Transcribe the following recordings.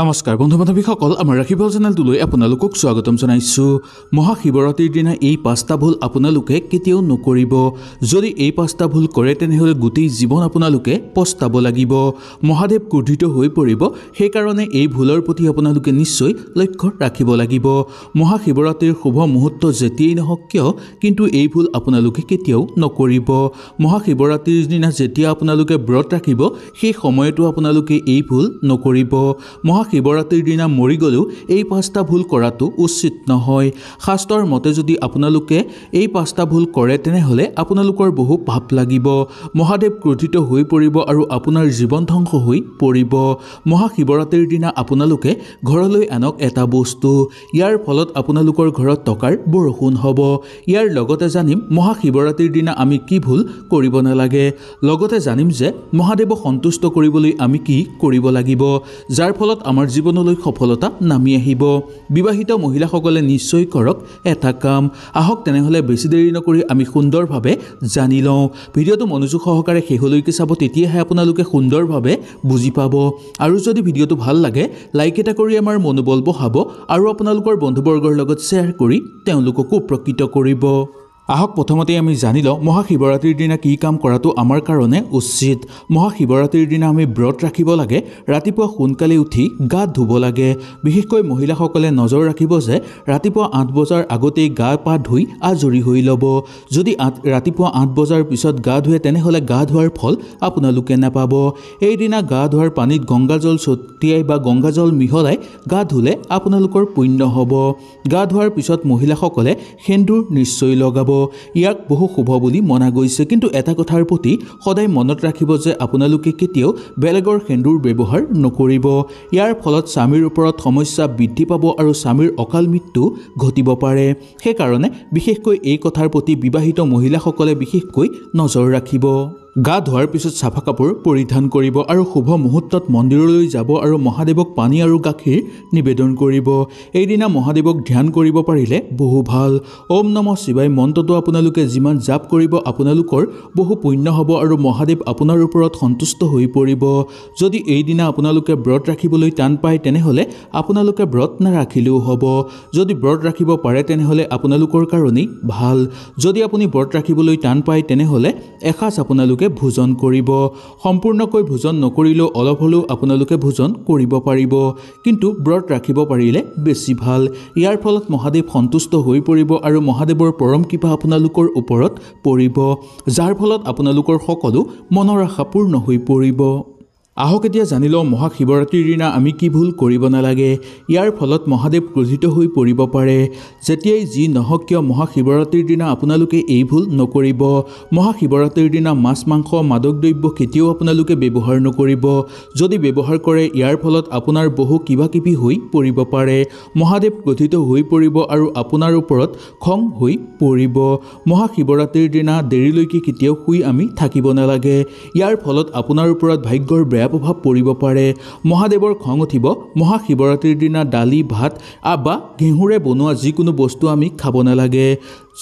নমস্কাৰ বন্ধু বান্ধৱীসকল আমাৰ ৰাখিবল চেনেলটোলৈ আপোনালোকক স্বাগতম জনাইছোঁ মহাশিৱৰাত্ৰিৰ দিনা এই পাঁচটা ভুল আপোনালোকে কেতিয়াও নকৰিব যদি এই পাঁচটা ভুল কৰে তেনেহ'লে গোটেই জীৱন আপোনালোকে পস্তাব লাগিব মহাদেৱ ক্ৰোধিত হৈ পৰিব সেইকাৰণে এই ভুলৰ প্ৰতি আপোনালোকে নিশ্চয় লক্ষ্য ৰাখিব লাগিব মহাশিৱৰাত্ৰিৰ শুভ মুহূৰ্ত যেতিয়াই নহওক কিয় কিন্তু এই ভুল আপোনালোকে কেতিয়াও নকৰিব মহাশিৱৰাত্ৰিৰ দিনা যেতিয়া আপোনালোকে ব্ৰত ৰাখিব সেই সময়তো আপোনালোকে এই ভুল নকৰিব মহাশিৱৰাত্ৰিৰ দিনা মৰি গ'লেও এই পাঁচটা ভুল কৰাটো উচিত নহয় শাস্ত্ৰৰ মতে যদি আপোনালোকে এই পাঁচটা ভুল কৰে তেনেহ'লে আপোনালোকৰ বহু ভাৱ লাগিব মহাদেৱ ক্ৰোধিত হৈ পৰিব আৰু আপোনাৰ জীৱন ধ্বংস হৈ পৰিব মহা শিৱৰাত্ৰিৰ দিনা আপোনালোকে ঘৰলৈ আনক এটা বস্তু ইয়াৰ ফলত আপোনালোকৰ ঘৰত টকাৰ বৰষুণ হ'ব ইয়াৰ লগতে জানিম মহা শিৱৰাত্ৰিৰ দিনা আমি কি ভুল কৰিব নালাগে লগতে জানিম যে মহাদেৱক সন্তুষ্ট কৰিবলৈ আমি কি কৰিব লাগিব যাৰ ফলত আমাৰ জীৱনলৈ সফলতা নামি আহিব বিবাহিত মহিলাসকলে নিশ্চয় কৰক এটা কাম আহক তেনেহ'লে বেছি দেৰি নকৰি আমি সুন্দৰভাৱে জানি লওঁ ভিডিঅ'টো মনোযোগ সহকাৰে শেষলৈকে চাব তেতিয়াহে আপোনালোকে সুন্দৰভাৱে বুজি পাব আৰু যদি ভিডিঅ'টো ভাল লাগে লাইক এটা কৰি আমাৰ মনোবল বহাব আৰু আপোনালোকৰ বন্ধুবৰ্গৰ লগত শ্বেয়াৰ কৰি তেওঁলোককো উপকৃত কৰিব আহক প্ৰথমতেই আমি জানি লওঁ মহাশিৱৰাত্ৰিৰ দিনা কি কাম কৰাটো আমাৰ কাৰণে উচিত মহাশিৱৰাত্ৰিৰ দিনা আমি ব্ৰত ৰাখিব লাগে ৰাতিপুৱা সোনকালে উঠি গা ধুব লাগে বিশেষকৈ মহিলাসকলে নজৰ ৰাখিব যে ৰাতিপুৱা আঠ বজাৰ আগতেই গা পা ধুই আজৰি হৈ ল'ব যদি আঠ ৰাতিপুৱা আঠ বজাৰ পিছত গা ধুৱে তেনেহ'লে গা ধোৱাৰ ফল আপোনালোকে নাপাব এইদিনা গা ধোৱাৰ পানীত গংগাজল ছটিয়াই বা গংগাজল মিহলাই গা ধুলে আপোনালোকৰ পুণ্য হ'ব গা ধোৱাৰ পিছত মহিলাসকলে সেন্দুৰ নিশ্চয় লগাব ইয়াক বহু শুভ বুলি মনা গৈছে কিন্তু এটা কথাৰ প্ৰতি সদায় মনত ৰাখিব যে আপোনালোকে কেতিয়াও বেলেগৰ সেন্দুৰ ব্যৱহাৰ নকৰিব ইয়াৰ ফলত স্বামীৰ ওপৰত সমস্যা বৃদ্ধি পাব আৰু স্বামীৰ অকাল মৃত্যু ঘটিব পাৰে সেইকাৰণে বিশেষকৈ এই কথাৰ প্ৰতি বিবাহিত মহিলাসকলে বিশেষকৈ নজৰ ৰাখিব গা ধোৱাৰ পিছত চাফা কাপোৰ পৰিধান কৰিব আৰু শুভ মুহূৰ্তত মন্দিৰলৈ যাব আৰু মহাদেৱক পানী আৰু গাখীৰ নিবেদন কৰিব এইদিনা মহাদেৱক ধ্যান কৰিব পাৰিলে বহু ভাল ওম নম শিৱাই মন্ত্ৰটো আপোনালোকে যিমান জাপ কৰিব আপোনালোকৰ বহু পুণ্য হ'ব আৰু মহাদেৱ আপোনাৰ ওপৰত সন্তুষ্ট হৈ পৰিব যদি এইদিনা আপোনালোকে ব্ৰত ৰাখিবলৈ টান পায় তেনেহ'লে আপোনালোকে ব্ৰত নাৰাখিলেও হ'ব যদি ব্ৰত ৰাখিব পাৰে তেনেহ'লে আপোনালোকৰ কাৰণেই ভাল যদি আপুনি ব্ৰত ৰাখিবলৈ টান পায় তেনেহ'লে এসাঁজ আপোনালোকে আপোনালোকে ভোজন কৰিব সম্পূৰ্ণকৈ ভোজন নকৰিলেও অলপ হ'লেও আপোনালোকে ভোজন কৰিব পাৰিব কিন্তু ব্ৰত ৰাখিব পাৰিলে বেছি ভাল ইয়াৰ ফলত মহাদেৱ সন্তুষ্ট হৈ পৰিব আৰু মহাদেৱৰ পৰম কিবা আপোনালোকৰ ওপৰত পৰিব যাৰ ফলত আপোনালোকৰ সকলো মনৰ আশা পূৰ্ণ হৈ পৰিব আহক এতিয়া জানি লওঁ মহাশিৱৰাত্ৰিৰ দিনা আমি কি ভুল কৰিব নালাগে ইয়াৰ ফলত মহাদেৱ ক্ৰোধিত হৈ পৰিব পাৰে যেতিয়াই যি নহওক কিয় মহাশিৱৰাত্ৰিৰ দিনা আপোনালোকে এই ভুল নকৰিব মহাশিৱৰাত্ৰিৰ দিনা মাছ মাংস মাদক দ্ৰব্য কেতিয়াও আপোনালোকে ব্যৱহাৰ নকৰিব যদি ব্যৱহাৰ কৰে ইয়াৰ ফলত আপোনাৰ বহু কিবা কিবি হৈ পৰিব পাৰে মহাদেৱ ক্ৰোধিত হৈ পৰিব আৰু আপোনাৰ ওপৰত খং হৈ পৰিব মহাশিৱৰাত্ৰিৰ দিনা দেৰিলৈকে কেতিয়াও শুই আমি থাকিব নালাগে ইয়াৰ ফলত আপোনাৰ ওপৰত ভাগ্যৰ বেয়া প্ৰভাৱ পৰিব পাৰে মহাদেৱৰ খং উঠিব মহা শিৱৰাত্ৰিৰ দিনা দালি ভাত বা ঘেঁহুৰে বনোৱা যিকোনো বস্তু আমি খাব নালাগে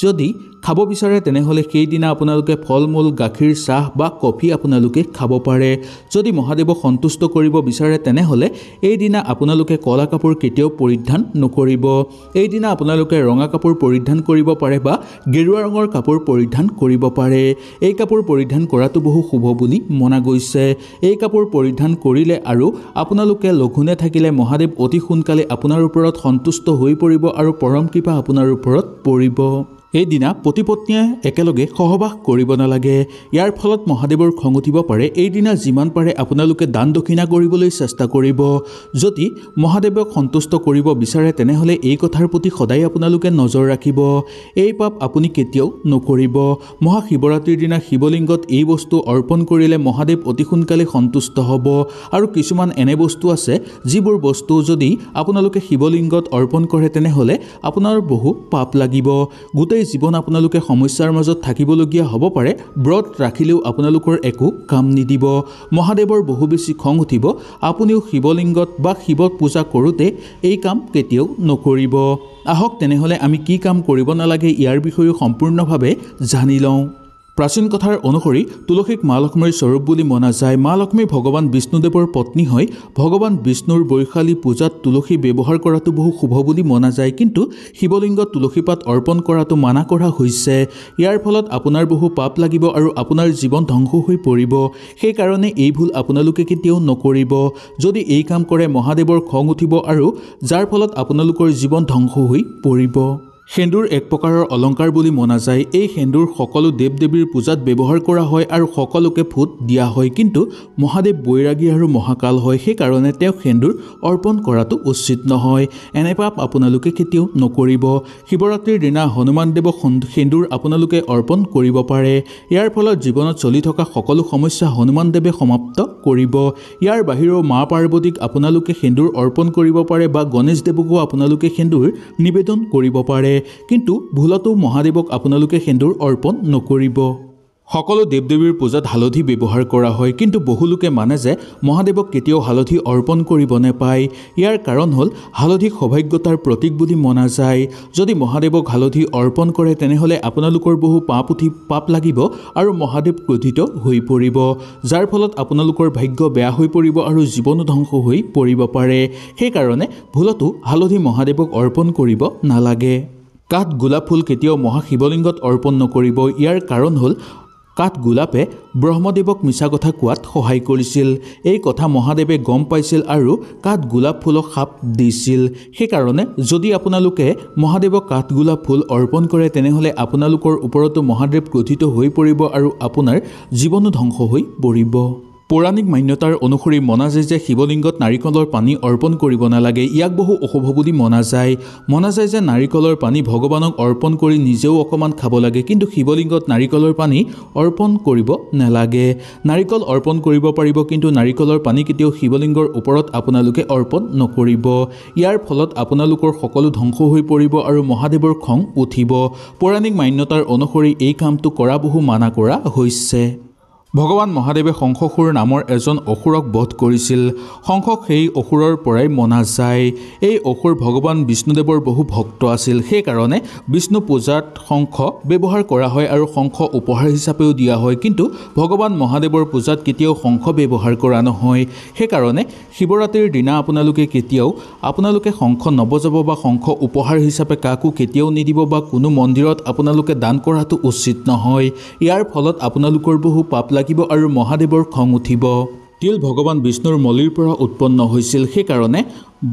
যদি খাব বিচাৰে তেনেহ'লে সেইদিনা আপোনালোকে ফল মূল গাখীৰ চাহ বা কফি আপোনালোকে খাব পাৰে যদি মহাদেৱক সন্তুষ্ট কৰিব বিচাৰে তেনেহ'লে এইদিনা আপোনালোকে ক'লা কাপোৰ কেতিয়াও পৰিধান নকৰিব এইদিনা আপোনালোকে ৰঙা কাপোৰ পৰিধান কৰিব পাৰে বা গেৰুৱা ৰঙৰ কাপোৰ পৰিধান কৰিব পাৰে এই কাপোৰ পৰিধান কৰাটো বহু শুভ বুলি মনা গৈছে এই কাপোৰ পৰিধান কৰিলে আৰু আপোনালোকে লঘোণে থাকিলে মহাদেৱ অতি সোনকালে আপোনাৰ ওপৰত সন্তুষ্ট হৈ পৰিব আৰু পৰম কৃপা আপোনাৰ ওপৰত পৰিব এইদিনা পতি পত্নীয়ে একেলগে সহবাস কৰিব নালাগে ইয়াৰ ফলত মহাদেৱৰ খং উঠিব পাৰে এইদিনা যিমান পাৰে আপোনালোকে দান দক্ষিণা কৰিবলৈ চেষ্টা কৰিব যদি মহাদেৱক সন্তুষ্ট কৰিব বিচাৰে তেনেহ'লে এই কথাৰ প্ৰতি সদায় আপোনালোকে নজৰ ৰাখিব এই পাপ আপুনি কেতিয়াও নকৰিব মহাশিৱৰাত্ৰিৰ দিনা শিৱলিংগত এই বস্তু অৰ্পণ কৰিলে মহাদেৱ অতি সোনকালে সন্তুষ্ট হ'ব আৰু কিছুমান এনে বস্তু আছে যিবোৰ বস্তু যদি আপোনালোকে শিৱলিংগত অৰ্পণ কৰে তেনেহ'লে আপোনাৰ বহু পাপ লাগিব গোটেই গোটেই জীৱন আপোনালোকে সমস্যাৰ মাজত থাকিবলগীয়া হ'ব পাৰে ব্ৰত ৰাখিলেও আপোনালোকৰ একো কাম নিদিব মহাদেৱৰ বহু বেছি খং উঠিব আপুনিও শিৱলিংগত বা শিৱক পূজা কৰোঁতে এই কাম কেতিয়াও নকৰিব আহক তেনেহ'লে আমি কি কাম কৰিব নালাগে ইয়াৰ বিষয়েও সম্পূৰ্ণভাৱে জানি লওঁ প্ৰাচীন কথাৰ অনুসৰি তুলসীক মা লক্ষ্মীৰ স্বৰূপ বুলি মনা যায় মা লক্ষ্মী ভগৱান বিষ্ণুদেৱৰ পত্নী হয় ভগৱান বিষ্ণুৰ বৈশালী পূজাত তুলসী ব্যৱহাৰ কৰাটো বহু শুভ বুলি মনা যায় কিন্তু শিৱলিংগত তুলসী পাত অৰ্পণ কৰাটো মানা কৰা হৈছে ইয়াৰ ফলত আপোনাৰ বহু পাপ লাগিব আৰু আপোনাৰ জীৱন ধ্বংস হৈ পৰিব সেইকাৰণে এই ভুল আপোনালোকে কেতিয়াও নকৰিব যদি এই কাম কৰে মহাদেৱৰ খং উঠিব আৰু যাৰ ফলত আপোনালোকৰ জীৱন ধ্বংস হৈ পৰিব সেন্দুৰ এক প্ৰকাৰৰ অলংকাৰ বুলি মনা যায় এই সেন্দুৰ সকলো দেৱ দেৱীৰ পূজাত ব্যৱহাৰ কৰা হয় আৰু সকলোকে ফুট দিয়া হয় কিন্তু মহাদেৱ বৈৰাগী আৰু মহাকাল হয় সেইকাৰণে তেওঁক সেন্দুৰ অৰ্পণ কৰাটো উচিত নহয় এনে পাপ আপোনালোকে কেতিয়াও নকৰিব শিৱৰাত্ৰিৰ দিনা হনুমান দেৱক সেন্দুৰ আপোনালোকে অৰ্পণ কৰিব পাৰে ইয়াৰ ফলত জীৱনত চলি থকা সকলো সমস্যা হনুমান দেৱে সমাপ্ত কৰিব ইয়াৰ বাহিৰেও মা পাৰ্বতীক আপোনালোকে সেন্দুৰ অৰ্পণ কৰিব পাৰে বা গণেশ দেৱকো আপোনালোকে সেন্দুৰ নিবেদন কৰিব পাৰে কিন্তু ভুলতো মহাদেৱক আপোনালোকে সেন্দুৰ অৰ্পণ নকৰিব সকলো দেৱ দেৱীৰ পূজাত হালধি ব্যৱহাৰ কৰা হয় কিন্তু বহুলোকে মানে যে মহাদেৱক কেতিয়াও হালধি অৰ্পণ কৰিব নাপায় ইয়াৰ কাৰণ হ'ল হালধি সৌভাগ্যতাৰ প্ৰতীক বুলি মনা যায় যদি মহাদেৱক হালধি অৰ্পণ কৰে তেনেহ'লে আপোনালোকৰ বহু পাপ উঠি পাপ লাগিব আৰু মহাদেৱ ক্ৰোধিত হৈ পৰিব যাৰ ফলত আপোনালোকৰ ভাগ্য বেয়া হৈ পৰিব আৰু জীৱনো ধ্বংস হৈ পৰিব পাৰে সেইকাৰণে ভুলতো হালধি মহাদেৱক অৰ্পণ কৰিব নালাগে কাঠ গোলাপ ফুল কেতিয়াও মহা শিৱলিংগত অৰ্পণ নকৰিব ইয়াৰ কাৰণ হ'ল কাঠ গোলাপে ব্ৰহ্মদেৱক মিছা কথা কোৱাত সহায় কৰিছিল এই কথা মহাদেৱে গম পাইছিল আৰু কাঠ গোলাপ ফুলক সাপ দিছিল সেইকাৰণে যদি আপোনালোকে মহাদেৱক কাঠ গোলাপ ফুল অৰ্পণ কৰে তেনেহ'লে আপোনালোকৰ ওপৰতো মহাদেৱ গ্ৰথিত হৈ পৰিব আৰু আপোনাৰ জীৱনো ধ্বংস হৈ পৰিব পৌৰাণিক মান্যতাৰ অনুসৰি মনা যায় যে শিৱলিংগত নাৰিকলৰ পানী অৰ্পণ কৰিব নালাগে ইয়াক বহু অশুভ বুলি মনা যায় মনা যায় যে নাৰিকলৰ পানী ভগৱানক অৰ্পণ কৰি নিজেও অকণমান খাব লাগে কিন্তু শিৱলিংগত নাৰিকলৰ পানী অৰ্পণ কৰিব নালাগে নাৰিকল অৰ্পণ কৰিব পাৰিব কিন্তু নাৰিকলৰ পানী কেতিয়াও শিৱলিংগৰ ওপৰত আপোনালোকে অৰ্পণ নকৰিব ইয়াৰ ফলত আপোনালোকৰ সকলো ধ্বংস হৈ পৰিব আৰু মহাদেৱৰ খং উঠিব পৌৰাণিক মান্যতাৰ অনুসৰি এই কামটো কৰা বহু মানা কৰা হৈছে ভগৱান মহাদেৱে শংখসুৰ নামৰ এজন অসুৰক বধ কৰিছিল শংখক সেই অসুৰৰ পৰাই মনা যায় এই অসুৰ ভগৱান বিষ্ণুদেৱৰ বহু ভক্ত আছিল সেইকাৰণে বিষ্ণু পূজাত শংখ ব্যৱহাৰ কৰা হয় আৰু শংখ উপহাৰ হিচাপেও দিয়া হয় কিন্তু ভগৱান মহাদেৱৰ পূজাত কেতিয়াও শংখ ব্যৱহাৰ কৰা নহয় সেইকাৰণে শিৱৰাত্ৰিৰ দিনা আপোনালোকে কেতিয়াও আপোনালোকে শংখ নবজাব বা শংখ উপহাৰ হিচাপে কাকো কেতিয়াও নিদিব বা কোনো মন্দিৰত আপোনালোকে দান কৰাটো উচিত নহয় ইয়াৰ ফলত আপোনালোকৰ বহু পাপ লাগিব আৰু মহাদেৱৰ খং উঠিব তিল ভগৱান বিষ্ণুৰ মলিৰ পৰা উৎপন্ন হৈছিল সেইকাৰণে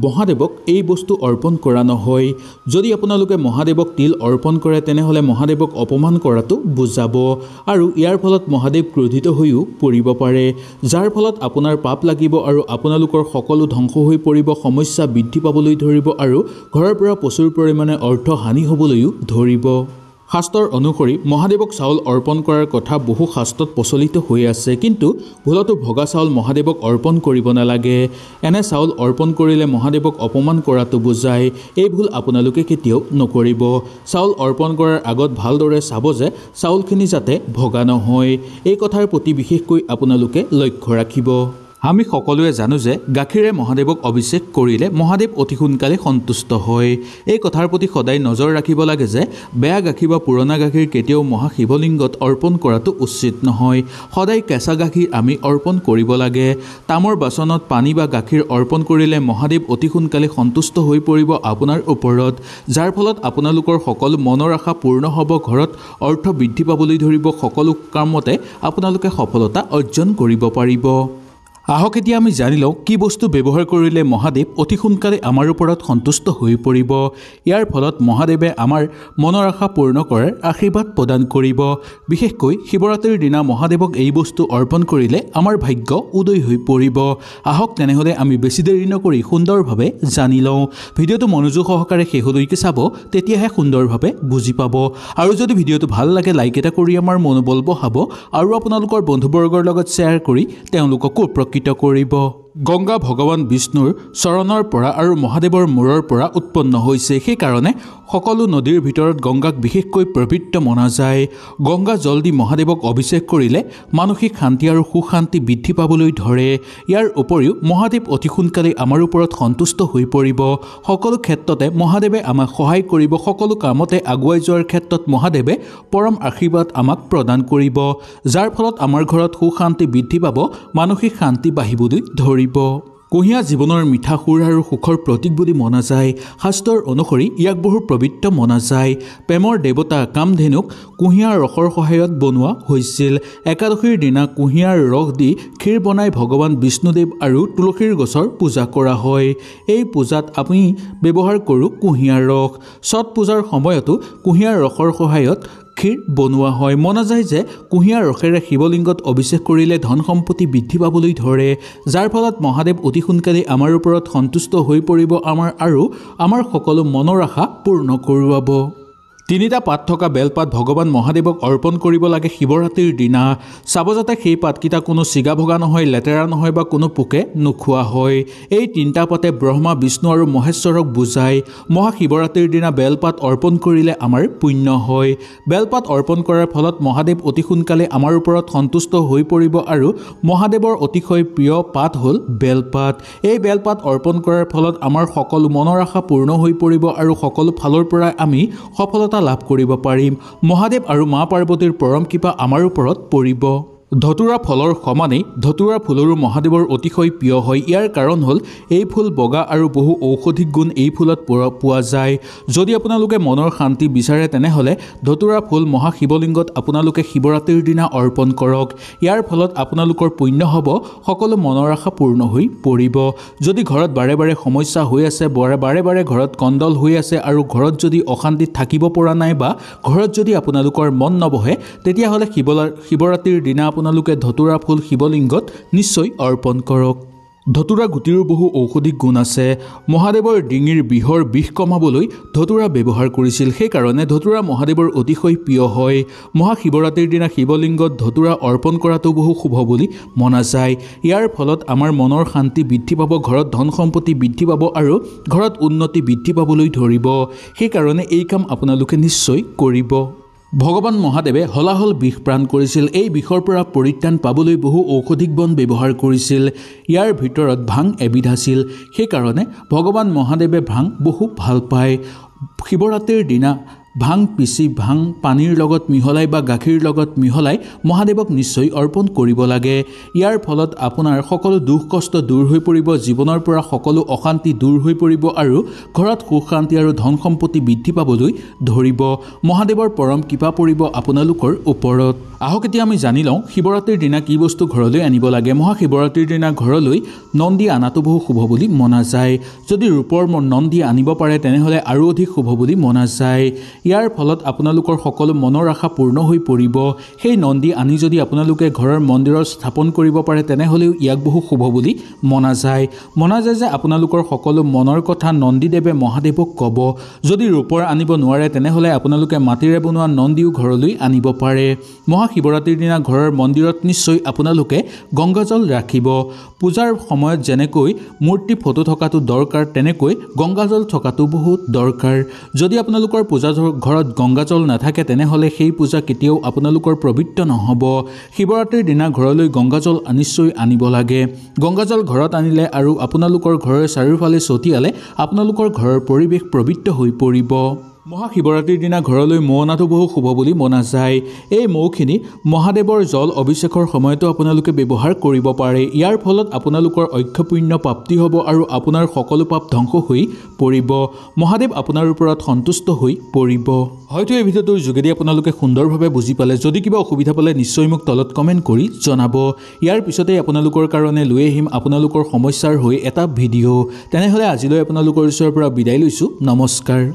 মহাদেৱক এই বস্তু অৰ্পণ কৰা নহয় যদি আপোনালোকে মহাদেৱক তিল অৰ্পণ কৰে তেনেহ'লে মহাদেৱক অপমান কৰাটো বুজাব আৰু ইয়াৰ ফলত মহাদেৱ ক্ৰোধিত হৈও পৰিব পাৰে যাৰ ফলত আপোনাৰ পাপ লাগিব আৰু আপোনালোকৰ সকলো ধ্বংস হৈ পৰিব সমস্যা বৃদ্ধি পাবলৈ ধৰিব আৰু ঘৰৰ পৰা প্ৰচুৰ পৰিমাণে অৰ্থ হানি হ'বলৈও ধৰিব শাস্ত্ৰৰ অনুসৰি মহাদেৱক চাউল অৰ্পণ কৰাৰ কথা বহু শাস্ত্ৰত প্ৰচলিত হৈ আছে কিন্তু ভুলতো ভগা চাউল মহাদেৱক অৰ্পণ কৰিব নালাগে এনে চাউল অৰ্পণ কৰিলে মহাদেৱক অপমান কৰাটো বুজায় এই ভুল আপোনালোকে কেতিয়াও নকৰিব চাউল অৰ্পণ কৰাৰ আগত ভালদৰে চাব যে চাউলখিনি যাতে ভগা নহয় এই কথাৰ প্ৰতি বিশেষকৈ আপোনালোকে লক্ষ্য ৰাখিব আমি সকলোৱে জানো যে গাখীৰে মহাদেৱক অভিষেক কৰিলে মহাদেৱ অতি সোনকালে সন্তুষ্ট হয় এই কথাৰ প্ৰতি সদায় নজৰ ৰাখিব লাগে যে বেয়া গাখীৰ বা পুৰণা গাখীৰ কেতিয়াও মহা শিৱলিংগত অৰ্পণ কৰাটো উচিত নহয় সদায় কেঁচা গাখীৰ আমি অৰ্পণ কৰিব লাগে তামৰ বাচনত পানী বা গাখীৰ অৰ্পণ কৰিলে মহাদেৱ অতি সোনকালে সন্তুষ্ট হৈ পৰিব আপোনাৰ ওপৰত যাৰ ফলত আপোনালোকৰ সকলো মনৰ আশা পূৰ্ণ হ'ব ঘৰত অৰ্থ বৃদ্ধি পাবলৈ ধৰিব সকলো কামতে আপোনালোকে সফলতা অৰ্জন কৰিব পাৰিব আহক এতিয়া আমি জানি লওঁ কি বস্তু ব্যৱহাৰ কৰিলে মহাদেৱ অতি সোনকালে আমাৰ ওপৰত সন্তুষ্ট হৈ পৰিব ইয়াৰ ফলত মহাদেৱে আমাৰ মনৰ আশা পূৰ্ণ কৰাৰ আশীৰ্বাদ প্ৰদান কৰিব বিশেষকৈ শিৱৰাত্ৰিৰ দিনা মহাদেৱক এই বস্তু অৰ্পণ কৰিলে আমাৰ ভাগ্য উদয় হৈ পৰিব আহক তেনেহ'লে আমি বেছি দেৰি নকৰি সুন্দৰভাৱে জানি লওঁ ভিডিঅ'টো মনোযোগ সহকাৰে শেষলৈকে চাব তেতিয়াহে সুন্দৰভাৱে বুজি পাব আৰু যদি ভিডিঅ'টো ভাল লাগে লাইক এটা কৰি আমাৰ মনোবল বহাব আৰু আপোনালোকৰ বন্ধুবৰ্গৰ লগত শ্বেয়াৰ কৰি তেওঁলোককো প্ৰকৃত আলোকিত কৰিব গংগা ভগৱান বিষ্ণুৰ চৰণৰ পৰা আৰু মহাদেৱৰ মূৰৰ পৰা উৎপন্ন হৈছে সেইকাৰণে সকলো নদীৰ ভিতৰত গংগাক বিশেষকৈ প্ৰবৃত্ৰ মনা যায় গংগা জল দি মহাদেৱক অভিষেক কৰিলে মানসিক শান্তি আৰু সুশান্তি বৃদ্ধি পাবলৈ ধৰে ইয়াৰ উপৰিও মহাদেৱ অতি সোনকালেই আমাৰ ওপৰত সন্তুষ্ট হৈ পৰিব সকলো ক্ষেত্ৰতে মহাদেৱে আমাক সহায় কৰিব সকলো কামতে আগুৱাই যোৱাৰ ক্ষেত্ৰত মহাদেৱে পৰম আশীৰ্বাদ আমাক প্ৰদান কৰিব যাৰ ফলত আমাৰ ঘৰত সুশান্তি বৃদ্ধি পাব মানসিক শান্তি বাঢ়িবলৈ ধৰিব কুঁহিয়া জীৱনৰ মিঠা সুৰ আৰু সুখৰ প্ৰতীক বুলি মনা যায় শাস্ত্ৰৰ অনুসৰি ইয়াক বহু পবিত্ৰ মনা যায় প্ৰেমৰ দেৱতা কামধেনুক কুঁহিয়াৰ ৰসৰ সহায়ত বনোৱা হৈছিল একাদশীৰ দিনা কুঁহিয়াৰ ৰস দি ক্ষীৰ বনাই ভগৱান বিষ্ণুদেৱ আৰু তুলসীৰ গছৰ পূজা কৰা হয় এই পূজাত আমি ব্যৱহাৰ কৰোঁ কুঁহিয়াৰ ৰস ছট পূজাৰ সময়তো কুঁহিয়াৰ ৰসৰ সহায়ত ক্ষীৰ বনোৱা হয় মনা যায় যে কুঁহিয়াৰ ৰসেৰে শিৱলিংগত অভিষেক কৰিলে ধন সম্পত্তি বৃদ্ধি পাবলৈ ধৰে যাৰ ফলত মহাদেৱ অতি সোনকালেই আমাৰ ওপৰত সন্তুষ্ট হৈ পৰিব আমাৰ আৰু আমাৰ সকলো মনৰ আশা পূৰ্ণ কৰোৱাব তিনিটা পাত থকা বেলপাত ভগৱান মহাদেৱক অৰ্পণ কৰিব লাগে শিৱৰাত্ৰিৰ দিনা চাব যাতে সেই পাতকেইটা কোনো চিগা ভগা নহয় লেতেৰা নহয় বা কোনো পোকে নোখোৱা হয় এই তিনিটা পাতে ব্ৰহ্মা বিষ্ণু আৰু মহেশ্বৰক বুজায় মহাশিৱৰাত্ৰিৰ দিনা বেলপাত অৰ্পণ কৰিলে আমাৰ পুণ্য হয় বেলপাত অৰ্পণ কৰাৰ ফলত মহাদেৱ অতি সোনকালে আমাৰ ওপৰত সন্তুষ্ট হৈ পৰিব আৰু মহাদেৱৰ অতিশয় প্ৰিয় পাত হ'ল বেলপাত এই বেলপাত অৰ্পণ কৰাৰ ফলত আমাৰ সকলো মনৰ আশা পূৰ্ণ হৈ পৰিব আৰু সকলো ফালৰ পৰাই আমি সফলতা লাভ কৰিব পাৰিম মহাদেৱ আৰু মা পাৰ্বতীৰ পৰম কৃপা আমাৰ ওপৰত পৰিব ধতুৰা ফলৰ সমানেই ধতুৰা ফুলৰো মহাদেৱৰ অতিশয় প্ৰিয় হয় ইয়াৰ কাৰণ হ'ল এই ফুল বগা আৰু বহু ঔষধিক গুণ এই ফুলত পোৱা যায় যদি আপোনালোকে মনৰ শান্তি বিচাৰে তেনেহ'লে ধতুৰা ফুল মহা শিৱলিংগত আপোনালোকে শিৱৰাত্ৰিৰ দিনা অৰ্পণ কৰক ইয়াৰ ফলত আপোনালোকৰ পুণ্য হ'ব সকলো মনৰ আশা পূৰ্ণ হৈ পৰিব যদি ঘৰত বাৰে বাৰে সমস্যা হৈ আছে বাৰে বাৰে ঘৰত কণ্ডল হৈ আছে আৰু ঘৰত যদি অশান্তিত থাকিব পৰা নাই বা ঘৰত যদি আপোনালোকৰ মন নবহে তেতিয়াহ'লে শিৱ শিৱৰাত্ৰিৰ দিনা আপোনালোকে ধতুৰা ফুল শিৱলিংগত নিশ্চয় অৰ্পণ কৰক ধতুৰা গুটিৰো বহু ঔষধিক গুণ আছে মহাদেৱৰ ডিঙিৰ বিহৰ বিষ কমাবলৈ ধতুৰা ব্যৱহাৰ কৰিছিল সেইকাৰণে ধতুৰা মহাদেৱৰ অতিশয় প্ৰিয় হয় মহাশিৱৰাত্ৰিৰ দিনা শিৱলিংগত ধতুৰা অৰ্পণ কৰাটো বহু শুভ বুলি মনা যায় ইয়াৰ ফলত আমাৰ মনৰ শান্তি বৃদ্ধি পাব ঘৰত ধন সম্পত্তি বৃদ্ধি পাব আৰু ঘৰত উন্নতি বৃদ্ধি পাবলৈ ধৰিব সেইকাৰণে এই কাম আপোনালোকে নিশ্চয় কৰিব ভগৱান মহাদেৱে হলাহল বিষ প্ৰাণ কৰিছিল এই বিষৰ পৰা পৰিত্ৰাণ পাবলৈ বহু ঔষধিক বন ব্যৱহাৰ কৰিছিল ইয়াৰ ভিতৰত ভাং এবিধ আছিল সেইকাৰণে ভগৱান মহাদেৱে ভাং বহু ভাল পায় শিৱৰাত্ৰিৰ দিনা ভাং পিচি ভাং পানীৰ লগত মিহলাই বা গাখীৰ লগত মিহলাই মহাদেৱক নিশ্চয় অৰ্পণ কৰিব লাগে ইয়াৰ ফলত আপোনাৰ সকলো দুখ কষ্ট দূৰ হৈ পৰিব জীৱনৰ পৰা সকলো অশান্তি দূৰ হৈ পৰিব আৰু ঘৰত সুখ শান্তি আৰু ধন সম্পত্তি বৃদ্ধি পাবলৈ ধৰিব মহাদেৱৰ পৰম কৃপা পৰিব আপোনালোকৰ ওপৰত আহক এতিয়া আমি জানি লওঁ শিৱৰাত্ৰিৰ দিনা কি বস্তু ঘৰলৈ আনিব লাগে মহা শিৱৰাত্ৰিৰ দিনা ঘৰলৈ নন্দী অনাটো বহু শুভ বুলি মনা যায় যদি ৰূপৰ নন্দী আনিব পাৰে তেনেহ'লে আৰু অধিক শুভ বুলি মনা যায় ইয়াৰ ফলত আপোনালোকৰ সকলো মনৰ আশা পূৰ্ণ হৈ পৰিব সেই নন্দী আনি যদি আপোনালোকে ঘৰৰ মন্দিৰত স্থাপন কৰিব পাৰে তেনেহ'লেও ইয়াক বহু শুভ বুলি মনা যায় মনা যায় যে আপোনালোকৰ সকলো মনৰ কথা নন্দীদেৱে মহাদেৱক ক'ব যদি ৰূপৰ আনিব নোৱাৰে তেনেহ'লে আপোনালোকে মাটিৰে বনোৱা নন্দীও ঘৰলৈ আনিব পাৰে মহাশিৱৰাত্ৰিৰ দিনা ঘৰৰ মন্দিৰত নিশ্চয় আপোনালোকে গংগাজল ৰাখিব পূজাৰ সময়ত যেনেকৈ মূৰ্তি ফটো থকাটো দৰকাৰ তেনেকৈ গংগাজল থকাটো বহুত দৰকাৰ যদি আপোনালোকৰ পূজা ঘৰত গংগাজল নাথাকে তেনেহ'লে সেই পূজা কেতিয়াও আপোনালোকৰ পবিত্ৰ নহ'ব শিৱৰাত্ৰিৰ দিনা ঘৰলৈ গংগাজল নিশ্চয় আনিব লাগে গংগাজল ঘৰত আনিলে আৰু আপোনালোকৰ ঘৰৰ চাৰিওফালে ছটিয়ালে আপোনালোকৰ ঘৰৰ পৰিৱেশ পবিত্ৰ হৈ পৰিব মহাশিৱৰাত্ৰিৰ দিনা ঘৰলৈ মৌ অনাটো বহু শুভ বুলি মনা যায় এই মৌখিনি মহাদেৱৰ জল অভিষেকৰ সময়তো আপোনালোকে ব্যৱহাৰ কৰিব পাৰে ইয়াৰ ফলত আপোনালোকৰ অক্ষপুণ্য প্ৰাপ্তি হ'ব আৰু আপোনাৰ সকলো পাপ ধ্বংস হৈ পৰিব মহাদেৱ আপোনাৰ ওপৰত সন্তুষ্ট হৈ পৰিব হয়তো এই ভিডিঅ'টোৰ যোগেদি আপোনালোকে সুন্দৰভাৱে বুজি পালে যদি কিবা অসুবিধা পালে নিশ্চয় মোক তলত কমেণ্ট কৰি জনাব ইয়াৰ পিছতে আপোনালোকৰ কাৰণে লৈ আহিম আপোনালোকৰ সমস্যাৰ হৈ এটা ভিডিঅ' তেনেহ'লে আজিলৈ আপোনালোকৰ ওচৰৰ পৰা বিদায় লৈছোঁ নমস্কাৰ